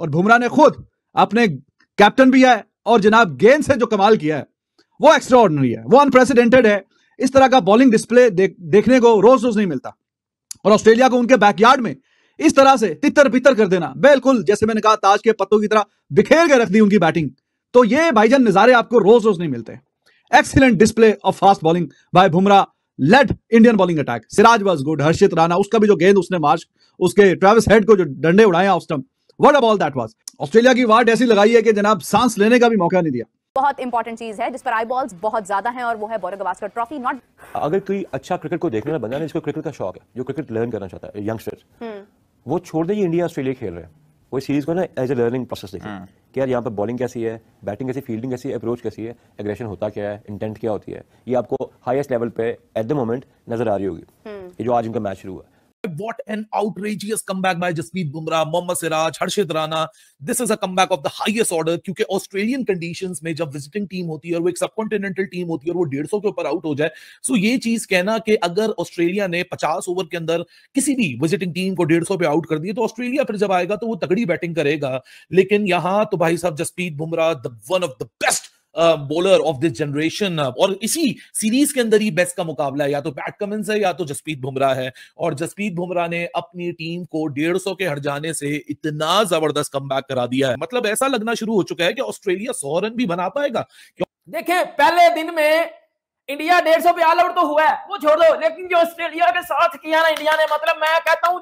और बुमराह ने खुद अपने कैप्टन भी है और जनाब गेंद से जो कमाल किया है वो एक्स्ट्रा ऑर्डनरी है वो अनप्रेसिडेंटेड है इस तरह का बॉलिंग डिस्प्ले दे, देखने को रोज रोज नहीं मिलता और ऑस्ट्रेलिया को उनके बैकयार्ड में इस तरह से तितर बितर कर देना बिल्कुल जैसे मैंने कहा ताज के पत्तों की तरह बिखेर के रख दी उनकी बैटिंग तो ये भाईजान नजारे आपको रोज रोज नहीं मिलते excellent display of fast bowling by Bumrah led Indian bowling attack Siraj was good Harshit Rana उसका भी जो गेंद उसने मार्च उसके ट्रेविस हेड को जो डंडे उड़ाया उस time what about that was Australia की वार्ड ऐसी लगाई है कि जनाब सांस लेने का भी मौका नहीं दिया बहुत इंपॉर्टेंट चीज है जिस पर आई बॉल्स बहुत ज्यादा हैं और वो है बोरे गवास्कर ट्रॉफी नॉट अगर कोई अच्छा क्रिकेट को देखने वाला बंदा है जिसको क्रिकेट का शौक है जो क्रिकेट लर्न करना चाहता है यंगस्टर्स हम्म। वो छोड़ दे इंडिया ऑस्ट्रेलिया खेल रहे हैं वो सीरीज को ना एज ए लर्निंग प्रोसेस देखें हाँ। कि यार यहाँ पर बॉलिंग कैसी है बैटिंग कैसी फील्डिंग कैसी है अप्रोच कैसी है एग्रेशन होता क्या है इंटेंट क्या होती है ये आपको हाईएस्ट लेवल पे एट द मोमेंट नजर आ रही होगी हम्म। ये जो आज इनका मैच शुरू हुआ What an outrageous comeback by Jasmeet Bumrah, Mohammad Siraj, Harshit Rana. This is a comeback of the highest order क्योंकि ऑस्ट्रेलियन कंडीशंस में जब विजिटिंग टीम होती है और वो एक सबकॉन्टिनेंटल टीम होती है और वो डेढ़ सौ के ऊपर आउट हो जाए सो so ये चीज कहना कि अगर ऑस्ट्रेलिया ने 50 ओवर के अंदर किसी भी विजिटिंग टीम को डेढ़ सौ पे आउट कर दिए तो ऑस्ट्रेलिया फिर जब आएगा तो वो तगड़ी बैटिंग करेगा लेकिन यहाँ तो भाई साहब Jasprit Bumrah one of the best bowler of this generation और इसी सीरीज के अंदर ही बेस्ट का मुकाबला है या तो पैट कमिंस है या तो जसप्रीत बुमराह है और जसप्रीत बुमराह ने अपनी टीम को डेढ़ सौ के हट जाने से इतना जबरदस्त कम करा दिया है मतलब ऐसा लगना शुरू हो चुका है कि ऑस्ट्रेलिया सौ रन भी बना पाएगा देखिए पहले दिन में इंडिया डेढ़ सौ पे ऑल आउट तो हुआ है वो छोड़ दो लेकिन जो ऑस्ट्रेलिया के साथ किया ना इंडिया ने मतलब मैं कहता हूं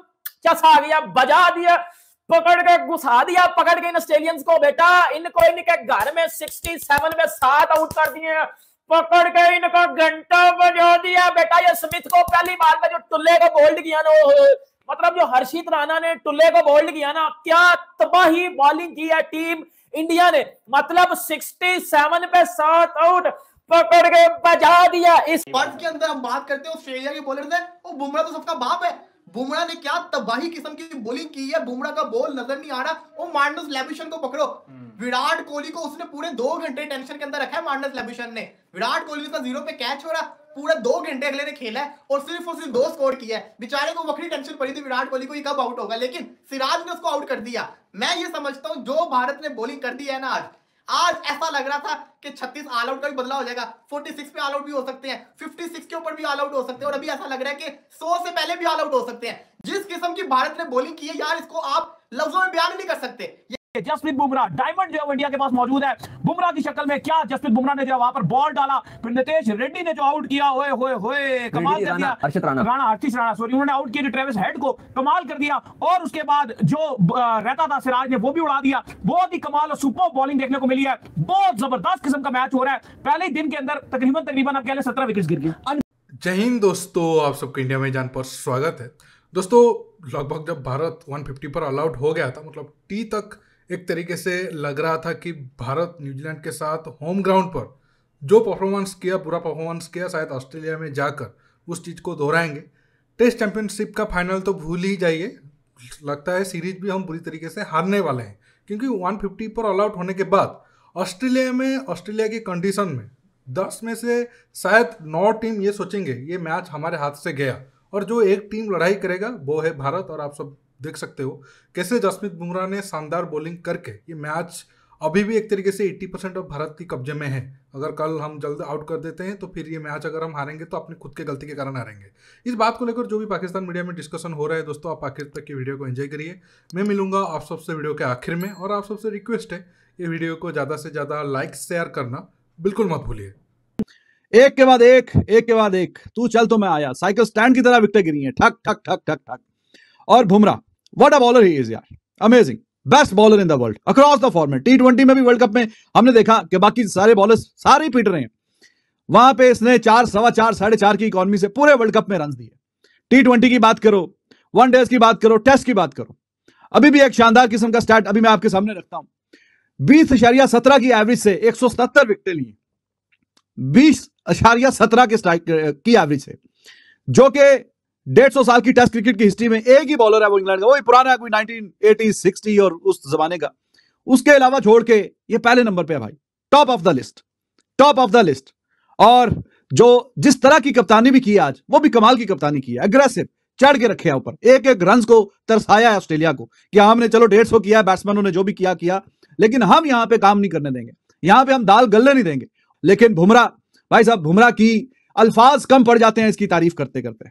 चसा गया बजा दिया पकड़ के घुसा दिया पकड़ के इन ऑस्ट्रेलियंस को बेटा इनको इनके घर में सिक्सटी सेवन में सात आउट कर दिए पकड़ के इनको घंटा बजा दिया बेटा ये स्मिथ को पहली बार में जो टुल्ले को बोल्ड किया ना मतलब जो हर्षित राणा ने टुल्ले को बोल्ड किया ना क्या तबाही बॉलिंग की है टीम इंडिया ने मतलब 67 पे सात आउट पकड़ के बजा दिया इस पर्थ के अंदर हम बात करते हैं ऑस्ट्रेलिया के बॉलर से वो बुमराह तो सबका बाप है बुमरा ने क्या तबाही किस्म की बोलिंग की है बुमरा का बॉल नजर नहीं आ रहा वो मार्डस लेबिशन को पकड़ो हम्म। विराट कोहली को उसने पूरे दो घंटे टेंशन के अंदर रखा है मार्डस लेबिशन ने विराट कोहली का जीरो पे कैच हो रहा पूरा दो घंटे अगले ने खेला है और सिर्फ और सिर्फ दो स्कोर किया है बेचारे को वक्री टेंशन पड़ी थी विराट कोहली को ये कब आउट होगा लेकिन सिराज ने उसको आउट कर दिया मैं ये समझता हूँ जो भारत ने बॉलिंग कर दी है ना आज आज ऐसा लग रहा था कि 36 ऑल आउट का भी बदला हो जाएगा 46 पे ऑल आउट भी हो सकते हैं 56 के ऊपर भी ऑल आउट हो सकते हैं और अभी ऐसा लग रहा है कि 100 से पहले भी ऑल आउट हो सकते हैं जिस किस्म की भारत ने बॉलिंग की है यार इसको आप लफ्जों में बयान नहीं कर सकते जसप्रीत बुमराह डायमंड जो इंडिया के पास मौजूद है बुमराह की शक्ल में क्या जसप्रीत बुमराह ने जो वहां पर बॉल डाला फिर नितेश रेड्डी ने जो आउट किया होए होए होए कमाल कर दिया अर्षित राणा राणा अर्षित राणा सॉरी उन्होंने आउट किया जो ट्रेविस हेड को कमाल कर दिया और उसके बाद जो रहता था सिराज ने वो भी उड़ा दिया बहुत ही कमाल और सुपर बॉलिंग देखने को मिली है बहुत जबरदस्त किस्म का मैच हो रहा है पहले दिन के अंदर तकरीबन तकरीबन आप कह लें 17 विकेट गिर गए जय हिंद दोस्तों आप सबको इंडिया में जान पर स्वागत है दोस्तों लगभग जब भारत 150 पर ऑल आउट हो गया था मतलब टी तक एक तरीके से लग रहा था कि भारत न्यूजीलैंड के साथ होम ग्राउंड पर जो परफॉर्मेंस किया पूरा परफॉर्मेंस किया शायद ऑस्ट्रेलिया में जाकर उस चीज़ को दोहराएंगे टेस्ट चैंपियनशिप का फाइनल तो भूल ही जाइए लगता है सीरीज भी हम बुरी तरीके से हारने वाले हैं क्योंकि 150 पर ऑल आउट होने के बाद ऑस्ट्रेलिया में ऑस्ट्रेलिया की कंडीशन में दस में से शायद नौ टीम ये सोचेंगे ये मैच हमारे हाथ से गया और जो एक टीम लड़ाई करेगा वो है भारत और आप सब देख सकते हो कैसे जसमित बुमराह ने शानदार बॉलिंग करके ये मैच अभी भी एक तरीके से 80 परसेंट ऑफ भारत के कब्जे में है अगर कल हम जल्द आउट कर देते हैं तो फिर ये मैच अगर हम हारेंगे तो अपनी खुद के गलती के कारण हारेंगे इस बात को लेकर जो भी पाकिस्तान मीडिया में डिस्कशन हो रहा है दोस्तों आप आखिर तक की वीडियो को एंजॉय करिए मैं मिलूंगा आप सबसे वीडियो के आखिर में और आप सबसे रिक्वेस्ट है ये वीडियो को ज़्यादा से ज़्यादा लाइक शेयर करना बिल्कुल मत भूलिए एक के बाद एक एक के बाद एक तू चल तो मैं आया साइकिल स्टैंड की तरह विकटे गिरी है ठक ठक ठक ठक ठक और Bumrah what a bowler he is यार amazing best bowler in the world across the format T में भी वर्ल्ड कप में हमने देखा कि बाकी सारे बॉलर सारे पीट रहे हैं वहां पे इसने चार सवा चार साढ़े चार की इकोनॉमी से पूरे वर्ल्ड कप में रन दिए टी ट्वेंटी की बात करो वन डेज की बात करो टेस्ट की बात करो अभी भी एक शानदार किस्म का स्टार्ट अभी मैं आपके सामने रखता हूं बीस अशारिया सत्रह की एवरेज से एक सौ सत्तर विकटे लिए बीस अशारिया सत्रह के स्ट्राइक की एवरेज से जो कि डेढ़ सौ साल की टेस्ट क्रिकेट की हिस्ट्री में एक ही बॉलर है वो इंग्लैंड का वही पुराना है कोई नाइनटीन एटी सिक्सटी और उस जमाने का उसके अलावा छोड़ के ये पहले नंबर पे है भाई top of the list top of the list और जो जिस तरह की कप्तानी भी की आज वो भी कमाल की कप्तानी की है अग्रेसिव चढ़ के रखे ऊपर एक एक रन को तरसाया है ऑस्ट्रेलिया को कि हाँ, हमने चलो डेढ़ सौ किया बैट्समैनों ने जो भी किया किया लेकिन हम यहां पे काम नहीं करने देंगे यहां पे हम दाल गलने नहीं देंगे लेकिन भुमरा भाई साहब भुमरा की अल्फाज कम पड़ जाते हैं इसकी तारीफ करते करते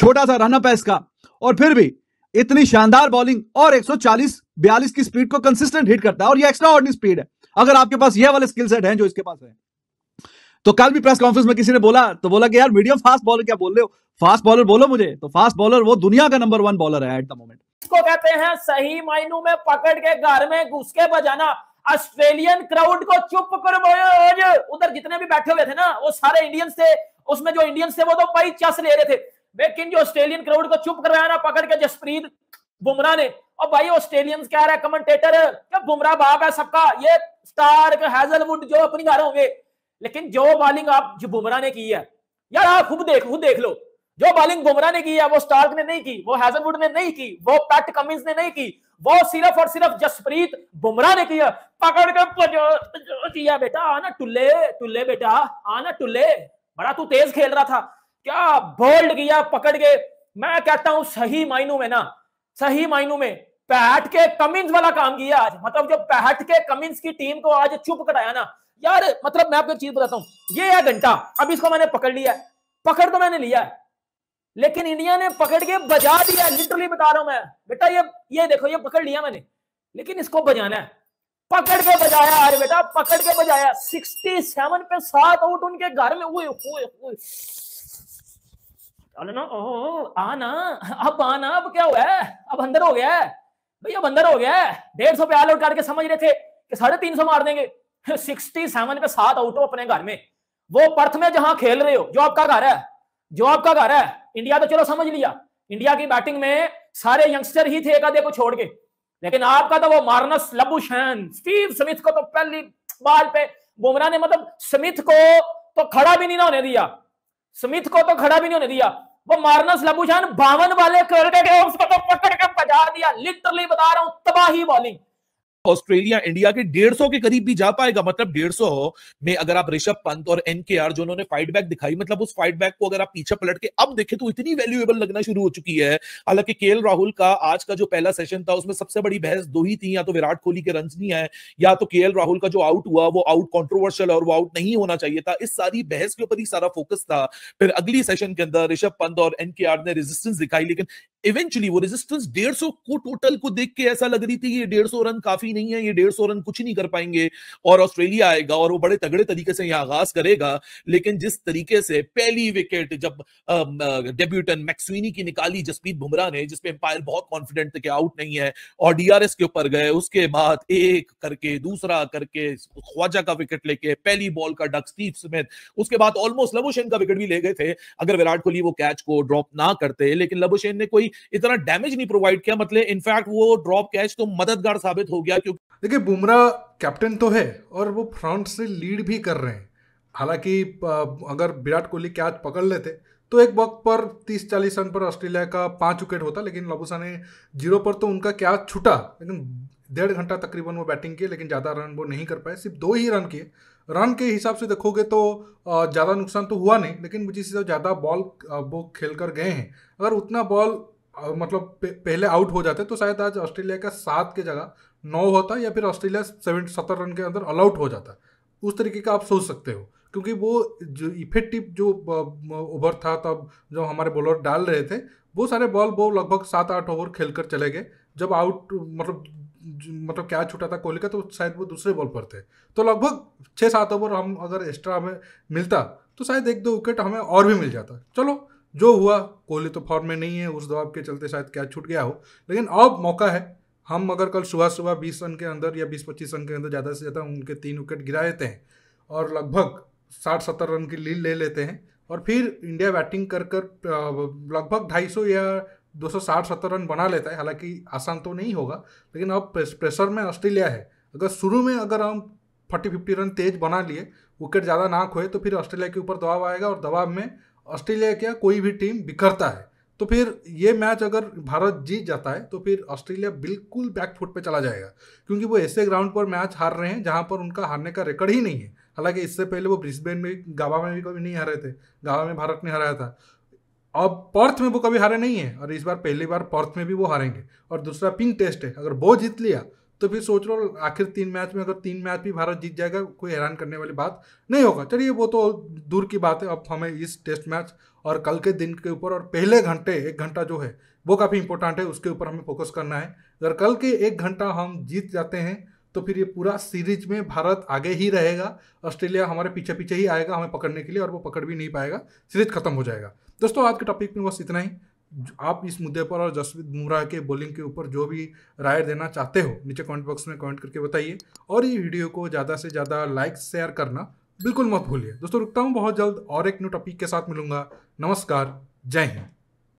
छोटा सा रनअप है इसका और फिर भी इतनी शानदार बॉलिंग और 140 42 की स्पीड को कंसिस्टेंट हिट करता है और ये एक्स्ट्रा ऑर्डनरी स्पीड है अगर आपके पास ये वाले स्किल सेट है जो इसके पास है तो कल भी प्रेस कॉन्फ्रेंस में किसी ने बोला तो बोला कि यार मीडियम फास्ट बॉलर क्या बोल रहे हो फास्ट बॉलर बोलो मुझे तो फास्ट बॉलर वो दुनिया का नंबर वन बॉलर है एट द मोमेंट इसको कहते हैं सही मायनों में पकड़ के घर में घुस के बजाना ऑस्ट्रेलियन क्राउड को चुप कर उधर जितने भी बैठे हुए थे ना वो सारे इंडियंस थे उसमें जो इंडियंस थे वो तो भाई चस ले रहे थे लेकिन जो ऑस्ट्रेलियन क्राउड को चुप है ना पकड़ के जसप्रीत बुमराह ने और भाई ऑस्ट्रेलियन क्या रहा कमेंटेटर बुमराह भाग है सबका ये स्टार्क हैजलवुड जो अपनी घर होंगे लेकिन जो बॉलिंग आप जो बुमराह ने की है यार आप खुद देख खुद देख लो जो बॉलिंग बुमराह ने की है वो स्टार्क ने नहीं की वो हैजलवुड ने नहीं की वो पैट कमिंस ने नहीं की वो सिर्फ और सिर्फ जसप्रीत बुमराह ने किया पकड़ के किया बेटा आना टुल्ले टुल्ले बेटा आना टुल्ले बड़ा तू तेज खेल रहा था क्या बोल्ड किया पकड़ के मैं कहता हूं सही मायनों में ना सही मायनों में पैट के कमिंस वाला काम किया आज मतलब जो पैट के कमिंस की टीम को आज चुप कराया ना यार मतलब मैं आपको चीज बताता हूं ये है घंटा अब इसको मैंने पकड़ लिया पकड़ तो मैंने लिया लेकिन इंडिया ने पकड़ के बजा दिया लिटरली बता रहा हूं मैं बेटा ये ये देखो ये पकड़ लिया मैंने लेकिन इसको बजाना है पकड़ के बजाया अरे बेटा पकड़ के बजाया सिक्सटी सेवन पे सात आउट उनके घर में हुए हुए हुए ना आना अब आना अब क्या हुआ है अब अंदर हो गया है अब अंदर हो गया है डेढ़ सौ पे आउट करके समझ रहे थे कि साढ़े तीन सौ मार देंगे सिक्सटी सेवन पे सात आउट हो अपने घर में वो पर्थ में जहां खेल रहे हो जो आपका घर है जो आपका घर है इंडिया तो चलो समझ लिया इंडिया की बैटिंग में सारे यंगस्टर ही थे एक आधे को छोड़ के लेकिन आपका तो वो मार्नस लबुशैन स्टीव स्मिथ को तो पहली बाल पे बुमराह ने मतलब स्मिथ को तो खड़ा भी नहीं ना होने दिया स्मिथ को तो खड़ा भी नहीं होने दिया वो मार्नस लबूजान बावन वाले कर उसको तो पकड़ के बजा दिया लिटरली बता रहा हूं तबाही बॉलिंग ऑस्ट्रेलिया इंडिया के डेढ़ सौ के करीब भी जा पाएगा मतलब डेढ़ सौ में अगर आप ऋषभ पंत और एन के आर जो उन्होंने फाइट बैक दिखाई मतलब उस फाइट बैक को अगर आप पीछे पलट के अब देखें तो इतनी वैल्यूएबल लगना शुरू हो चुकी है हालांकि के राहुल का आज का जो पहला सेशन था उसमें सबसे बड़ी बहस दो ही थी या तो विराट कोहली के रन नहीं आए या तो के राहुल का जो आउट हुआ वो आउट कॉन्ट्रोवर्शियल और वो आउट नहीं होना चाहिए था इस सारी बहस के ऊपर ही सारा फोकस था फिर अगली सेशन के अंदर ऋषभ पंत और एन ने रेजिस्टेंस दिखाई लेकिन इवेंचुअली वो रेजिस्टेंस डेढ़ सौ को टोटल को देख के ऐसा लग रही थी कि ये डेढ़ सौ रन काफी नहीं है ये डेढ़ सौ रन कुछ नहीं कर पाएंगे और ऑस्ट्रेलिया आएगा और वो बड़े तगड़े तरीके से यहाँ आगाज करेगा लेकिन जिस तरीके से पहली विकेट जब डेब्यूटन मैक्सविनी की निकाली जसप्रीत बुमराह ने जिसपे एम्पायर बहुत कॉन्फिडेंट थे कि आउट नहीं है और डीआरएस के ऊपर गए उसके बाद एक करके दूसरा करके ख्वाजा का विकेट लेके पहली बॉल का डक स्टीव स्मिथ उसके बाद ऑलमोस्ट लबोशेन का विकेट भी ले गए थे अगर विराट कोहली वो कैच को ड्रॉप ना करते लेकिन लबोशेन ने कोई इतना डैमेज नहीं प्रोवाइड किया मतलब इनफैक्ट वो ड्रॉप कैच तो मददगार साबित हो गया क्योंकि देखिए बुमराह कैप्टन तो है और वो फ्रंट से लीड भी कर रहे हैं हालांकि अगर विराट कोहली कैच पकड़ लेते तो एक वक्त पर 30-40 रन पर ऑस्ट्रेलिया का पांच विकेट होता लेकिन लबूसा ने जीरो पर तो उनका कैच छूटा लेकिन डेढ़ घंटा तकरीबन वो बैटिंग किए लेकिन ज़्यादा रन वो नहीं कर पाए सिर्फ दो ही रन किए रन के हिसाब से देखोगे तो ज़्यादा नुकसान तो हुआ नहीं लेकिन जिस हिसाब ज़्यादा बॉल वो खेल कर गए हैं अगर उतना बॉल मतलब पहले आउट हो जाते तो शायद आज ऑस्ट्रेलिया का सात के जगह नौ होता या फिर ऑस्ट्रेलिया सेवन सत्तर रन के अंदर ऑल आउट हो जाता उस तरीके का आप सोच सकते हो क्योंकि वो जो इफेक्टिव जो ओवर था तब जो हमारे बॉलर डाल रहे थे वो सारे बॉल वो लगभग सात आठ ओवर खेल कर चले गए जब आउट मतलब मतलब क्या छूटा था कोहली का तो शायद वो दूसरे बॉल पर थे तो लगभग छः सात ओवर हम अगर एक्स्ट्रा हमें मिलता तो शायद एक दो विकेट हमें और भी मिल जाता चलो जो हुआ कोहली तो फॉर्म में नहीं है उस दबाव के चलते शायद कैच छूट गया हो लेकिन अब मौका है हम अगर कल सुबह सुबह बीस रन के अंदर या बीस पच्चीस रन के अंदर ज़्यादा से ज़्यादा उनके तीन विकेट गिरा लेते हैं और लगभग साठ सत्तर रन की लीड ले लेते हैं और फिर इंडिया बैटिंग कर कर लगभग ढाई सौ या दो सौ साठ सत्तर रन बना लेता है हालांकि आसान तो नहीं होगा लेकिन अब प्रेशर में ऑस्ट्रेलिया है अगर शुरू में अगर हम फोर्टी फिफ्टी रन तेज बना लिए विकेट ज़्यादा ना खोए तो फिर ऑस्ट्रेलिया के ऊपर दबाव आएगा और दबाव में ऑस्ट्रेलिया क्या कोई भी टीम बिखरता है तो फिर ये मैच अगर भारत जीत जाता है तो फिर ऑस्ट्रेलिया बिल्कुल बैकफुट पे चला जाएगा क्योंकि वो ऐसे ग्राउंड पर मैच हार रहे हैं जहाँ पर उनका हारने का रिकॉर्ड ही नहीं है हालांकि इससे पहले वो ब्रिस्बेन में गावा में भी कभी नहीं हारे थे गावा में भारत ने हराया था अब पर्थ में वो कभी हारे नहीं है और इस बार पहली बार पर्थ में भी वो हारेंगे और दूसरा पिंक टेस्ट है अगर वो जीत लिया तो फिर सोच लो आखिर तीन मैच में अगर तीन मैच भी भारत जीत जाएगा कोई हैरान करने वाली बात नहीं होगा चलिए वो तो दूर की बात है अब हमें इस टेस्ट मैच और कल के दिन के ऊपर और पहले घंटे एक घंटा जो है वो काफ़ी इंपॉर्टेंट है उसके ऊपर हमें फोकस करना है अगर कल के एक घंटा हम जीत जाते हैं तो फिर ये पूरा सीरीज में भारत आगे ही रहेगा ऑस्ट्रेलिया हमारे पीछे पीछे ही आएगा हमें पकड़ने के लिए और वो पकड़ भी नहीं पाएगा सीरीज खत्म हो जाएगा दोस्तों आज के टॉपिक में बस इतना ही आप इस मुद्दे पर और जसप्रीत बुमराह के बॉलिंग के ऊपर जो भी राय देना चाहते हो नीचे कमेंट बॉक्स में कमेंट करके बताइए और ये वीडियो को ज़्यादा से ज़्यादा लाइक शेयर करना बिल्कुल मत भूलिए दोस्तों रुकता हूँ बहुत जल्द और एक न्यू टॉपिक के साथ मिलूंगा नमस्कार जय हिंद